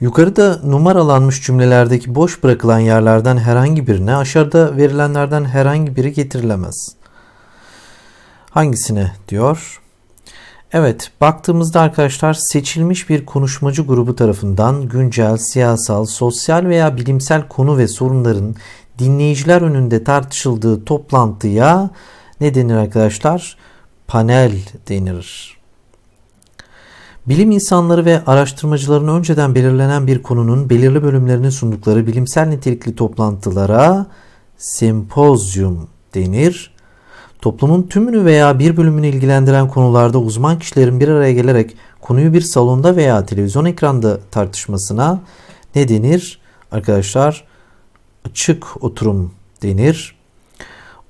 Yukarıda numaralanmış cümlelerdeki boş bırakılan yerlerden herhangi birine, aşağıda verilenlerden herhangi biri getirilemez. Hangisine diyor? Evet, baktığımızda arkadaşlar seçilmiş bir konuşmacı grubu tarafından güncel, siyasal, sosyal veya bilimsel konu ve sorunların dinleyiciler önünde tartışıldığı toplantıya ne denir arkadaşlar? Panel denir. Bilim insanları ve araştırmacıların önceden belirlenen bir konunun belirli bölümlerini sundukları bilimsel nitelikli toplantılara sempozyum denir. Toplumun tümünü veya bir bölümünü ilgilendiren konularda uzman kişilerin bir araya gelerek konuyu bir salonda veya televizyon ekranda tartışmasına ne denir? Arkadaşlar açık oturum denir.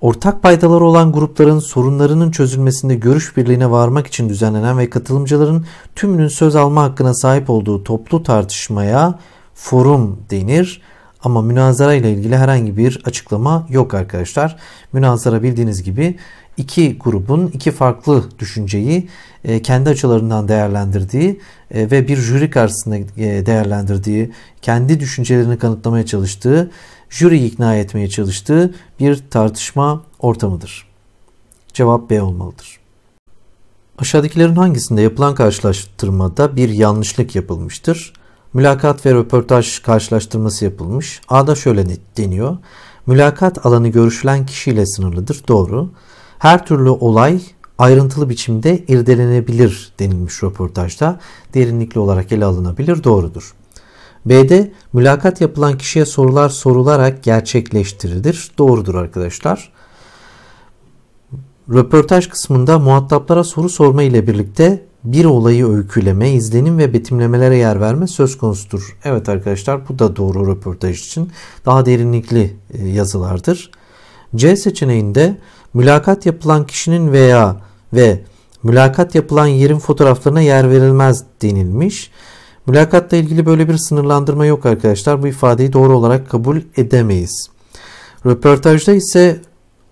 Ortak paydaları olan grupların sorunlarının çözülmesinde görüş birliğine varmak için düzenlenen ve katılımcıların tümünün söz alma hakkına sahip olduğu toplu tartışmaya forum denir. Ama münazara ile ilgili herhangi bir açıklama yok arkadaşlar. Münazara bildiğiniz gibi iki grubun iki farklı düşünceyi e, kendi açılarından değerlendirdiği e, ve bir jüri karşısında e, değerlendirdiği, kendi düşüncelerini kanıtlamaya çalıştığı jüriyi ikna etmeye çalıştığı bir tartışma ortamıdır. Cevap B olmalıdır. Aşağıdakilerin hangisinde yapılan karşılaştırmada bir yanlışlık yapılmıştır? Mülakat ve röportaj karşılaştırması yapılmış. A'da şöyle deniyor. Mülakat alanı görüşülen kişiyle sınırlıdır. Doğru. Her türlü olay ayrıntılı biçimde irdelenebilir denilmiş röportajda. Derinlikli olarak ele alınabilir. Doğrudur. B'de mülakat yapılan kişiye sorular sorularak gerçekleştirilir. Doğrudur arkadaşlar. Röportaj kısmında muhataplara soru sorma ile birlikte bir olayı öyküleme, izlenim ve betimlemelere yer verme söz konusudur. Evet arkadaşlar bu da doğru röportaj için daha derinlikli e, yazılardır. C seçeneğinde mülakat yapılan kişinin veya ve mülakat yapılan yerin fotoğraflarına yer verilmez denilmiş. Mülakatla ilgili böyle bir sınırlandırma yok arkadaşlar. Bu ifadeyi doğru olarak kabul edemeyiz. Röportajda ise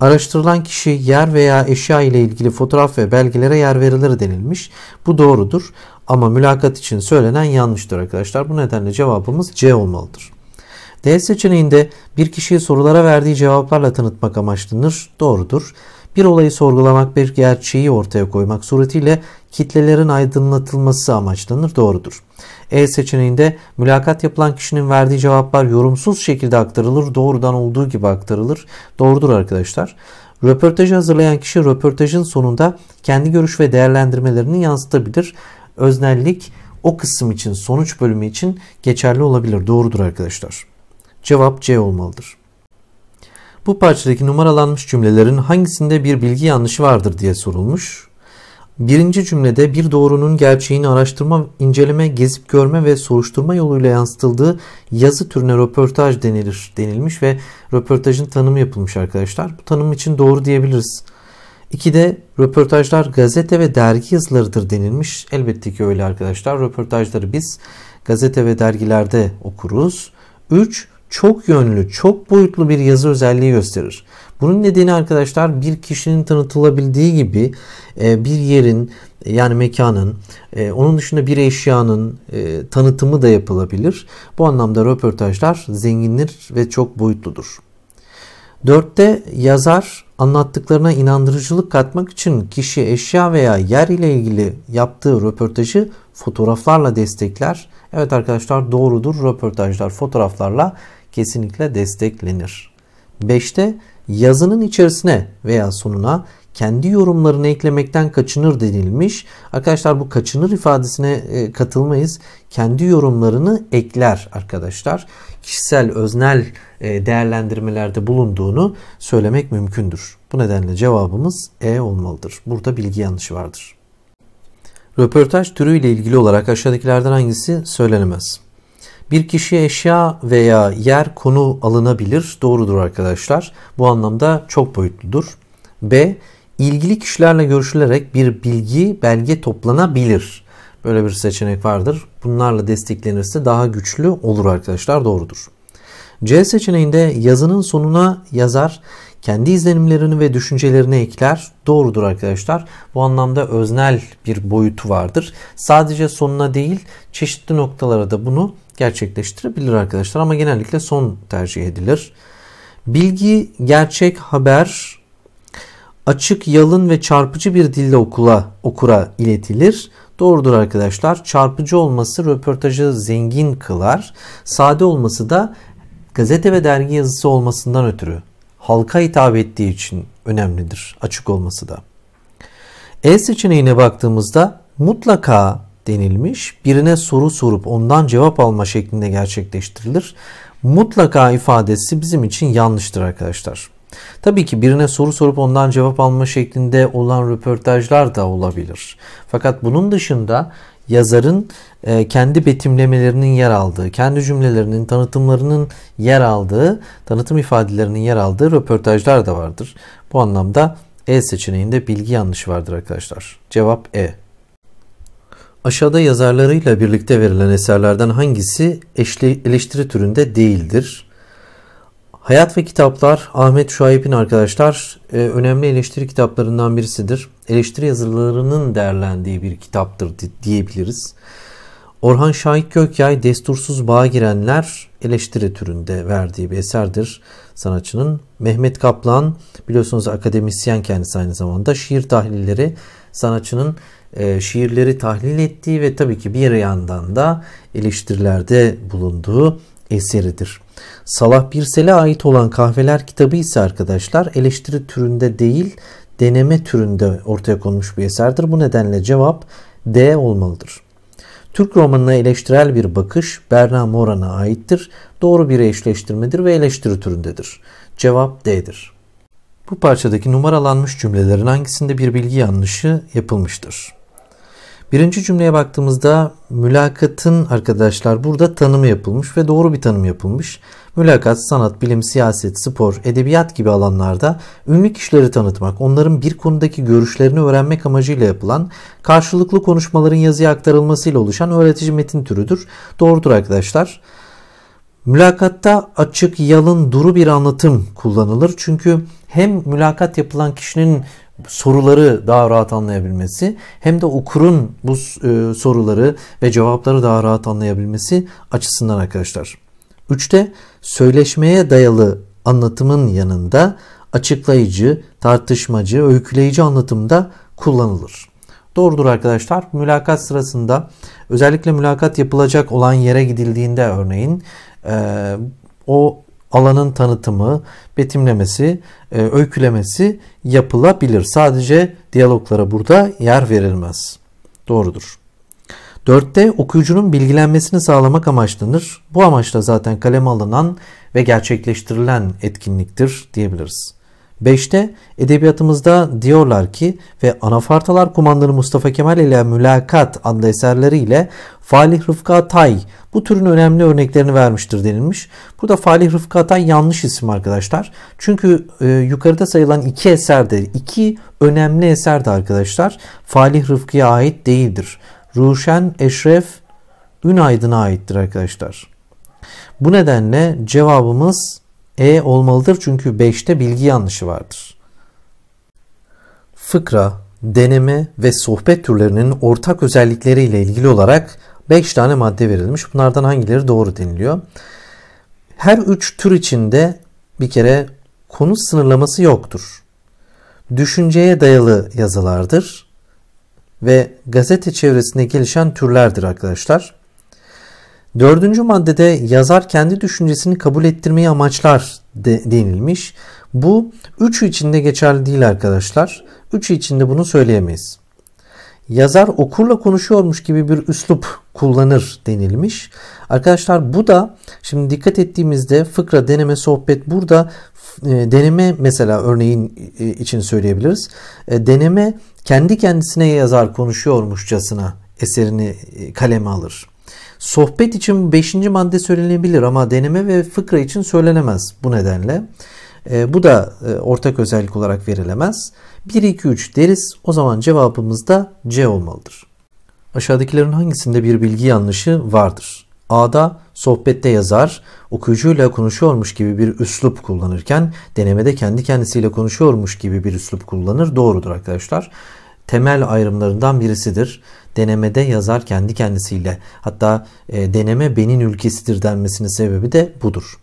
araştırılan kişi yer veya eşya ile ilgili fotoğraf ve belgelere yer verilir denilmiş. Bu doğrudur ama mülakat için söylenen yanlıştır arkadaşlar. Bu nedenle cevabımız C olmalıdır. D seçeneğinde bir kişiyi sorulara verdiği cevaplarla tanıtmak amaçlanır. Doğrudur. Bir olayı sorgulamak, bir gerçeği ortaya koymak suretiyle kitlelerin aydınlatılması amaçlanır. Doğrudur. E seçeneğinde mülakat yapılan kişinin verdiği cevaplar yorumsuz şekilde aktarılır. Doğrudan olduğu gibi aktarılır. Doğrudur arkadaşlar. Röportajı hazırlayan kişi röportajın sonunda kendi görüş ve değerlendirmelerini yansıtabilir. Öznellik o kısım için sonuç bölümü için geçerli olabilir. Doğrudur arkadaşlar. Cevap C olmalıdır. Bu parçadaki numaralanmış cümlelerin hangisinde bir bilgi yanlışı vardır diye sorulmuş. Birinci cümlede bir doğrunun gerçeğini araştırma, inceleme, gezip görme ve soruşturma yoluyla yansıtıldığı yazı türüne röportaj denilir denilmiş ve röportajın tanımı yapılmış arkadaşlar. Bu tanım için doğru diyebiliriz. İki de röportajlar gazete ve dergi yazılarıdır denilmiş. Elbette ki öyle arkadaşlar. Röportajları biz gazete ve dergilerde okuruz. 3 çok yönlü, çok boyutlu bir yazı özelliği gösterir. Bunun nedeni arkadaşlar bir kişinin tanıtılabildiği gibi e, bir yerin e, yani mekanın e, onun dışında bir eşyanın tanıtımı da yapılabilir. Bu anlamda röportajlar zengindir ve çok boyutludur. Dörtte yazar anlattıklarına inandırıcılık katmak için kişi eşya veya yer ile ilgili yaptığı röportajı fotoğraflarla destekler. Evet arkadaşlar doğrudur röportajlar fotoğraflarla kesinlikle desteklenir. 5'te yazının içerisine veya sonuna kendi yorumlarını eklemekten kaçınır denilmiş. Arkadaşlar bu kaçınır ifadesine e, katılmayız. Kendi yorumlarını ekler arkadaşlar. Kişisel öznel e, değerlendirmelerde bulunduğunu söylemek mümkündür. Bu nedenle cevabımız E olmalıdır. Burada bilgi yanlışı vardır. Röportaj türüyle ilgili olarak aşağıdakilerden hangisi söylenemez? Bir kişiye eşya veya yer konu alınabilir. Doğrudur arkadaşlar. Bu anlamda çok boyutludur. B. İlgili kişilerle görüşülerek bir bilgi, belge toplanabilir. Böyle bir seçenek vardır. Bunlarla desteklenirse daha güçlü olur arkadaşlar. Doğrudur. C seçeneğinde yazının sonuna yazar kendi izlenimlerini ve düşüncelerini ekler. Doğrudur arkadaşlar. Bu anlamda öznel bir boyutu vardır. Sadece sonuna değil çeşitli noktalara da bunu gerçekleştirebilir arkadaşlar ama genellikle son tercih edilir. Bilgi, gerçek haber açık, yalın ve çarpıcı bir dille okula, okura iletilir. Doğrudur arkadaşlar. Çarpıcı olması röportajı zengin kılar. Sade olması da gazete ve dergi yazısı olmasından ötürü halka hitap ettiği için önemlidir açık olması da. E seçeneğine baktığımızda mutlaka denilmiş. Birine soru sorup ondan cevap alma şeklinde gerçekleştirilir. Mutlaka ifadesi bizim için yanlıştır arkadaşlar. Tabii ki birine soru sorup ondan cevap alma şeklinde olan röportajlar da olabilir. Fakat bunun dışında yazarın e, kendi betimlemelerinin yer aldığı, kendi cümlelerinin, tanıtımlarının yer aldığı, tanıtım ifadelerinin yer aldığı röportajlar da vardır. Bu anlamda E seçeneğinde bilgi yanlışı vardır arkadaşlar. Cevap E. Aşağıda yazarlarıyla birlikte verilen eserlerden hangisi eleştiri türünde değildir? Hayat ve Kitaplar Ahmet Şuayb'in arkadaşlar e, önemli eleştiri kitaplarından birisidir. Eleştiri yazılarının değerlendiği bir kitaptır diyebiliriz. Orhan Şahit Gökyay Destursuz Bağa Girenler eleştiri türünde verdiği bir eserdir sanatçının. Mehmet Kaplan biliyorsunuz akademisyen kendisi aynı zamanda şiir tahlilleri sanatçının e, şiirleri tahlil ettiği ve tabii ki bir yandan da eleştirilerde bulunduğu eseridir. Salah Birsel'e ait olan Kahveler kitabı ise arkadaşlar eleştiri türünde değil deneme türünde ortaya konmuş bir eserdir. Bu nedenle cevap D olmalıdır. Türk romanına eleştirel bir bakış Berna Moran'a aittir. Doğru bir eşleştirmedir ve eleştiri türündedir. Cevap D'dir. Bu parçadaki numaralanmış cümlelerin hangisinde bir bilgi yanlışı yapılmıştır? Birinci cümleye baktığımızda mülakatın arkadaşlar burada tanımı yapılmış ve doğru bir tanım yapılmış. Mülakat, sanat, bilim, siyaset, spor, edebiyat gibi alanlarda ünlü kişileri tanıtmak, onların bir konudaki görüşlerini öğrenmek amacıyla yapılan, karşılıklı konuşmaların yazıya aktarılmasıyla oluşan öğretici metin türüdür. Doğrudur arkadaşlar. Mülakatta açık, yalın, duru bir anlatım kullanılır. Çünkü hem mülakat yapılan kişinin soruları daha rahat anlayabilmesi hem de okurun bu e, soruları ve cevapları daha rahat anlayabilmesi açısından arkadaşlar. Üçte söyleşmeye dayalı anlatımın yanında açıklayıcı, tartışmacı, öyküleyici anlatımda kullanılır. Doğrudur arkadaşlar. Mülakat sırasında özellikle mülakat yapılacak olan yere gidildiğinde örneğin e, o alanın tanıtımı, betimlemesi, e, öykülemesi yapılabilir. Sadece diyaloglara burada yer verilmez. Doğrudur. Dörtte okuyucunun bilgilenmesini sağlamak amaçlanır. Bu amaçla zaten kaleme alınan ve gerçekleştirilen etkinliktir diyebiliriz. 5'te edebiyatımızda diyorlar ki ve Anafartalar Kumandanı Mustafa Kemal ile Mülakat adlı eserleriyle Falih Rıfkı Atay bu türün önemli örneklerini vermiştir denilmiş. Burada Falih Rıfkı Atay yanlış isim arkadaşlar. Çünkü e, yukarıda sayılan iki eserde iki önemli eserde arkadaşlar Falih Rıfkı'ya ait değildir. Ruşen Eşref Ünaydın'a aittir arkadaşlar. Bu nedenle cevabımız e olmalıdır çünkü 5'te bilgi yanlışı vardır. Fıkra, deneme ve sohbet türlerinin ortak özellikleriyle ilgili olarak 5 tane madde verilmiş. Bunlardan hangileri doğru deniliyor? Her üç tür içinde bir kere konu sınırlaması yoktur. Düşünceye dayalı yazılardır ve gazete çevresinde gelişen türlerdir arkadaşlar. Dördüncü maddede yazar kendi düşüncesini kabul ettirmeyi amaçlar de, denilmiş. Bu üçü içinde geçerli değil arkadaşlar. Üçü içinde bunu söyleyemeyiz. Yazar okurla konuşuyormuş gibi bir üslup kullanır denilmiş. Arkadaşlar bu da şimdi dikkat ettiğimizde fıkra deneme sohbet burada e, deneme mesela örneğin e, için söyleyebiliriz. E, deneme kendi kendisine yazar konuşuyormuşçasına eserini e, kaleme alır. Sohbet için 5. madde söylenebilir ama deneme ve fıkra için söylenemez bu nedenle. E, bu da e, ortak özellik olarak verilemez. 1, 2, 3 deriz. O zaman cevabımız da C olmalıdır. Aşağıdakilerin hangisinde bir bilgi yanlışı vardır? A'da sohbette yazar, okuyucuyla konuşuyormuş gibi bir üslup kullanırken denemede kendi kendisiyle konuşuyormuş gibi bir üslup kullanır. Doğrudur arkadaşlar. Temel ayrımlarından birisidir denemede yazar kendi kendisiyle hatta e, deneme benin ülkesidir denmesinin sebebi de budur.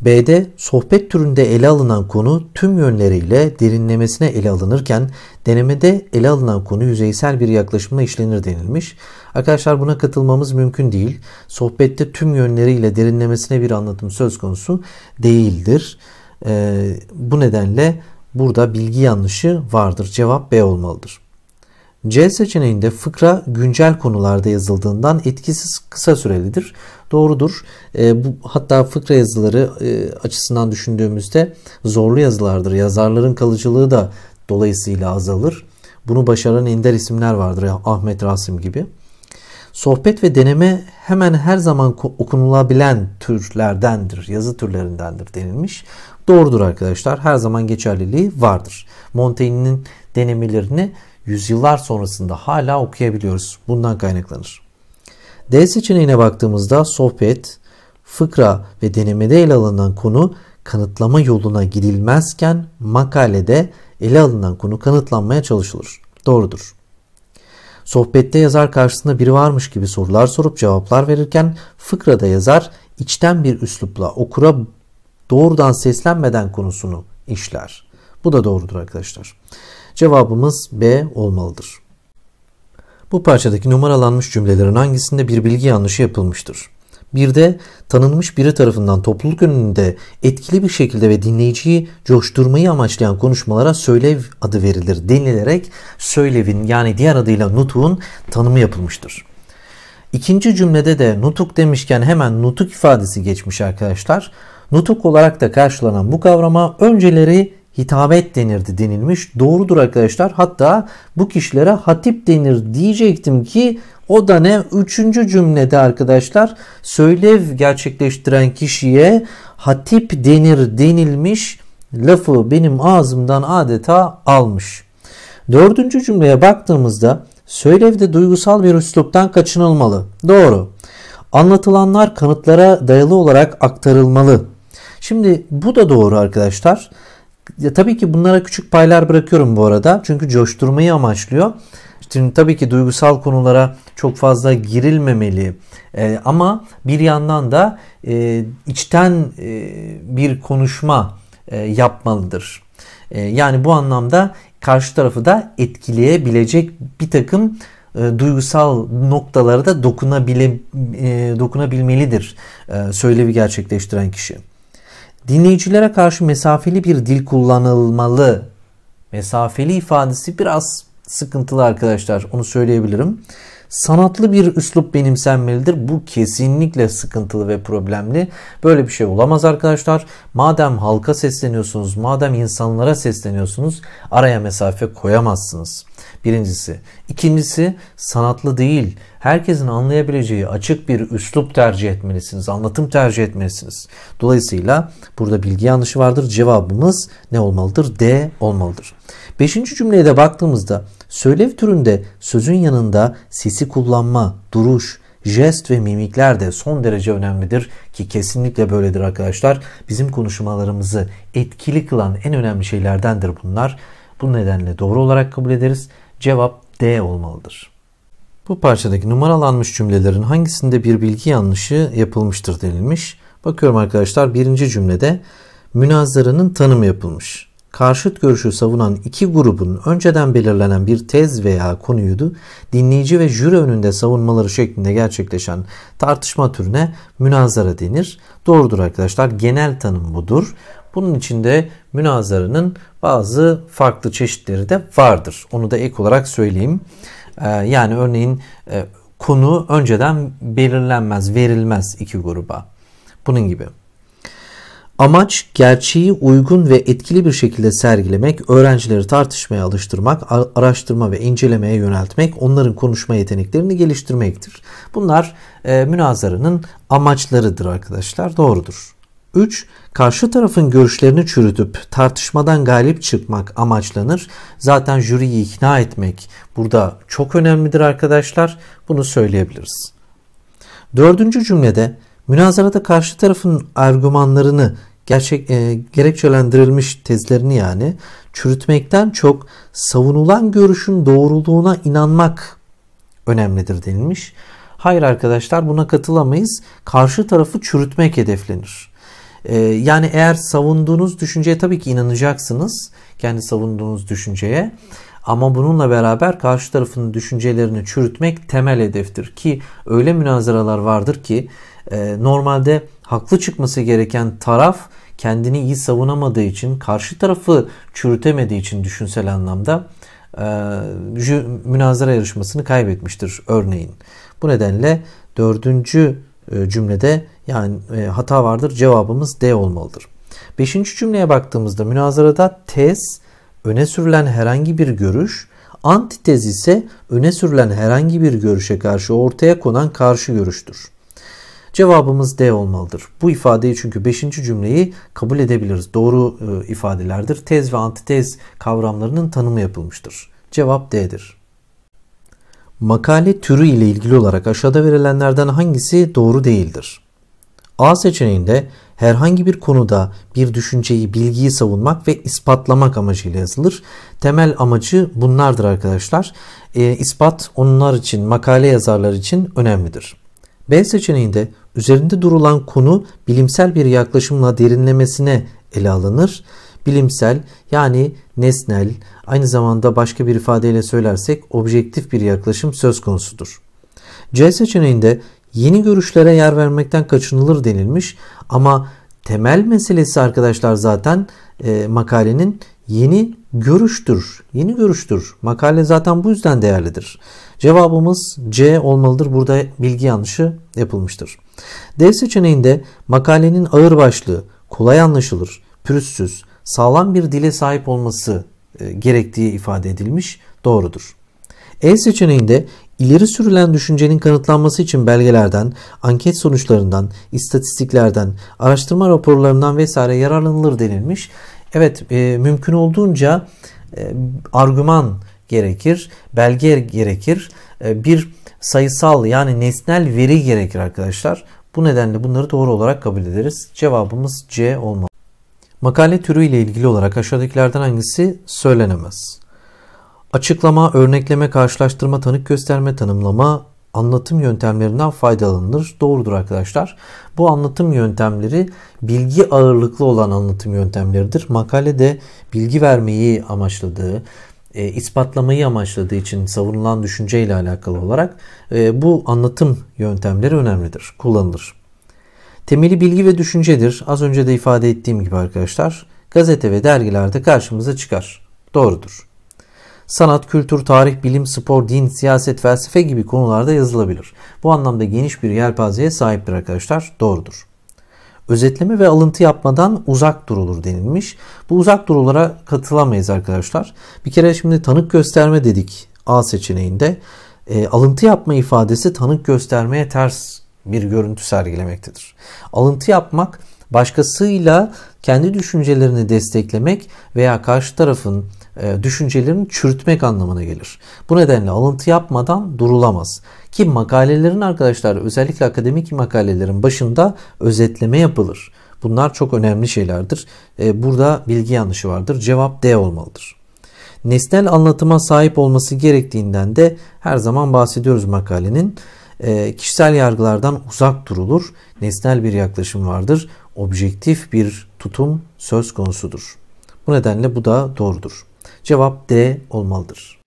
B'de sohbet türünde ele alınan konu tüm yönleriyle derinlemesine ele alınırken denemede ele alınan konu yüzeysel bir yaklaşımla işlenir denilmiş. Arkadaşlar buna katılmamız mümkün değil. Sohbette tüm yönleriyle derinlemesine bir anlatım söz konusu değildir. Ee, bu nedenle burada bilgi yanlışı vardır. Cevap B olmalıdır. C seçeneğinde fıkra güncel konularda yazıldığından etkisiz kısa sürelidir. Doğrudur. E, bu hatta fıkra yazıları e, açısından düşündüğümüzde zorlu yazılardır. Yazarların kalıcılığı da dolayısıyla azalır. Bunu başaran ender isimler vardır Ahmet Rasim gibi. Sohbet ve deneme hemen her zaman okunulabilen türlerdendir, yazı türlerindendir denilmiş. Doğrudur arkadaşlar. Her zaman geçerliliği vardır. Montaigne'nin denemelerini yüzyıllar sonrasında hala okuyabiliyoruz. Bundan kaynaklanır. D seçeneğine baktığımızda sohbet, fıkra ve denemede ele alınan konu kanıtlama yoluna gidilmezken makalede ele alınan konu kanıtlanmaya çalışılır. Doğrudur. Sohbette yazar karşısında biri varmış gibi sorular sorup cevaplar verirken fıkrada yazar içten bir üslupla okura doğrudan seslenmeden konusunu işler. Bu da doğrudur arkadaşlar. Cevabımız B olmalıdır. Bu parçadaki numaralanmış cümlelerin hangisinde bir bilgi yanlışı yapılmıştır? Bir de tanınmış biri tarafından topluluk önünde etkili bir şekilde ve dinleyiciyi coşturmayı amaçlayan konuşmalara söylev adı verilir denilerek söylevin yani diğer adıyla nutuğun tanımı yapılmıştır. İkinci cümlede de nutuk demişken hemen nutuk ifadesi geçmiş arkadaşlar. Nutuk olarak da karşılanan bu kavrama önceleri hitabet denirdi denilmiş. Doğrudur arkadaşlar. Hatta bu kişilere hatip denir diyecektim ki o da ne? Üçüncü cümlede arkadaşlar söylev gerçekleştiren kişiye hatip denir denilmiş lafı benim ağzımdan adeta almış. Dördüncü cümleye baktığımızda söylevde duygusal bir üsluptan kaçınılmalı. Doğru. Anlatılanlar kanıtlara dayalı olarak aktarılmalı. Şimdi bu da doğru arkadaşlar. Ya tabii ki bunlara küçük paylar bırakıyorum bu arada. Çünkü coşturmayı amaçlıyor. Şimdi tabii ki duygusal konulara çok fazla girilmemeli. E, ama bir yandan da e, içten e, bir konuşma e, yapmalıdır. E, yani bu anlamda karşı tarafı da etkileyebilecek bir takım e, duygusal noktalara da dokunabile, e, dokunabilmelidir e, söylevi gerçekleştiren kişi. Dinleyicilere karşı mesafeli bir dil kullanılmalı. Mesafeli ifadesi biraz sıkıntılı arkadaşlar. Onu söyleyebilirim. Sanatlı bir üslup benimsenmelidir. Bu kesinlikle sıkıntılı ve problemli. Böyle bir şey olamaz arkadaşlar. Madem halka sesleniyorsunuz, madem insanlara sesleniyorsunuz araya mesafe koyamazsınız. Birincisi. İkincisi sanatlı değil. Herkesin anlayabileceği açık bir üslup tercih etmelisiniz. Anlatım tercih etmelisiniz. Dolayısıyla burada bilgi yanlışı vardır. Cevabımız ne olmalıdır? D olmalıdır. Beşinci cümleye de baktığımızda söylev türünde sözün yanında sesi kullanma, duruş, jest ve mimikler de son derece önemlidir ki kesinlikle böyledir arkadaşlar. Bizim konuşmalarımızı etkili kılan en önemli şeylerdendir bunlar. Bu nedenle doğru olarak kabul ederiz. Cevap D olmalıdır. Bu parçadaki numaralanmış cümlelerin hangisinde bir bilgi yanlışı yapılmıştır denilmiş. Bakıyorum arkadaşlar birinci cümlede münazaranın tanımı yapılmış. Karşıt görüşü savunan iki grubun önceden belirlenen bir tez veya konuyu dinleyici ve jüri önünde savunmaları şeklinde gerçekleşen tartışma türüne münazara denir. Doğrudur arkadaşlar genel tanım budur. Bunun içinde münazarının bazı farklı çeşitleri de vardır. Onu da ek olarak söyleyeyim. Ee, yani örneğin e, konu önceden belirlenmez, verilmez iki gruba. Bunun gibi. Amaç gerçeği uygun ve etkili bir şekilde sergilemek, öğrencileri tartışmaya alıştırmak, araştırma ve incelemeye yöneltmek, onların konuşma yeteneklerini geliştirmektir. Bunlar e, münazaranın amaçlarıdır arkadaşlar. Doğrudur. 3. Karşı tarafın görüşlerini çürütüp tartışmadan galip çıkmak amaçlanır. Zaten jüriyi ikna etmek burada çok önemlidir arkadaşlar. Bunu söyleyebiliriz. Dördüncü cümlede münazarada karşı tarafın argümanlarını gerçek e, gerekçelendirilmiş tezlerini yani çürütmekten çok savunulan görüşün doğruluğuna inanmak önemlidir denilmiş. Hayır arkadaşlar buna katılamayız. Karşı tarafı çürütmek hedeflenir. E, yani eğer savunduğunuz düşünceye tabii ki inanacaksınız. Kendi savunduğunuz düşünceye. Ama bununla beraber karşı tarafın düşüncelerini çürütmek temel hedeftir. Ki öyle münazaralar vardır ki e, normalde haklı çıkması gereken taraf kendini iyi savunamadığı için, karşı tarafı çürütemediği için düşünsel anlamda e, münazara yarışmasını kaybetmiştir örneğin. Bu nedenle dördüncü e, cümlede yani e, hata vardır cevabımız D olmalıdır. Beşinci cümleye baktığımızda münazarada tez öne sürülen herhangi bir görüş, antitez ise öne sürülen herhangi bir görüşe karşı ortaya konan karşı görüştür. Cevabımız D olmalıdır. Bu ifadeyi çünkü 5. cümleyi kabul edebiliriz. Doğru e, ifadelerdir. Tez ve antitez kavramlarının tanımı yapılmıştır. Cevap D'dir. Makale türü ile ilgili olarak aşağıda verilenlerden hangisi doğru değildir? A seçeneğinde herhangi bir konuda bir düşünceyi, bilgiyi savunmak ve ispatlamak amacıyla yazılır. Temel amacı bunlardır arkadaşlar. E, ispat onlar için, makale yazarlar için önemlidir. B seçeneğinde üzerinde durulan konu bilimsel bir yaklaşımla derinlemesine ele alınır. Bilimsel yani nesnel, aynı zamanda başka bir ifadeyle söylersek objektif bir yaklaşım söz konusudur. C seçeneğinde yeni görüşlere yer vermekten kaçınılır denilmiş ama temel meselesi arkadaşlar zaten e, makalenin yeni görüştür. Yeni görüştür. Makale zaten bu yüzden değerlidir. Cevabımız C olmalıdır. Burada bilgi yanlışı yapılmıştır. D seçeneğinde makalenin ağır başlığı, kolay anlaşılır, pürüzsüz, sağlam bir dile sahip olması e, gerektiği ifade edilmiş. Doğrudur. E seçeneğinde İleri sürülen düşüncenin kanıtlanması için belgelerden, anket sonuçlarından, istatistiklerden, araştırma raporlarından vesaire yararlanılır denilmiş. Evet, e, mümkün olduğunca e, argüman gerekir, belge gerekir, e, bir sayısal yani nesnel veri gerekir arkadaşlar. Bu nedenle bunları doğru olarak kabul ederiz. Cevabımız C olmalı. Makale türü ile ilgili olarak aşağıdakilerden hangisi söylenemez? Açıklama, örnekleme, karşılaştırma, tanık gösterme, tanımlama, anlatım yöntemlerinden faydalanılır. Doğrudur arkadaşlar. Bu anlatım yöntemleri bilgi ağırlıklı olan anlatım yöntemleridir. Makalede bilgi vermeyi amaçladığı, e, ispatlamayı amaçladığı için savunulan düşünceyle alakalı olarak e, bu anlatım yöntemleri önemlidir, kullanılır. Temeli bilgi ve düşüncedir. Az önce de ifade ettiğim gibi arkadaşlar gazete ve dergilerde karşımıza çıkar. Doğrudur sanat, kültür, tarih, bilim, spor, din, siyaset, felsefe gibi konularda yazılabilir. Bu anlamda geniş bir yelpazeye sahiptir arkadaşlar. Doğrudur. Özetleme ve alıntı yapmadan uzak durulur denilmiş. Bu uzak durulara katılamayız arkadaşlar. Bir kere şimdi tanık gösterme dedik A seçeneğinde. E, alıntı yapma ifadesi tanık göstermeye ters bir görüntü sergilemektedir. Alıntı yapmak başkasıyla kendi düşüncelerini desteklemek veya karşı tarafın e, düşüncelerini çürütmek anlamına gelir. Bu nedenle alıntı yapmadan durulamaz. Ki makalelerin arkadaşlar özellikle akademik makalelerin başında özetleme yapılır. Bunlar çok önemli şeylerdir. E, burada bilgi yanlışı vardır. Cevap D olmalıdır. Nesnel anlatıma sahip olması gerektiğinden de her zaman bahsediyoruz makalenin. E, kişisel yargılardan uzak durulur. Nesnel bir yaklaşım vardır. Objektif bir tutum söz konusudur. Bu nedenle bu da doğrudur. Cevap D olmalıdır.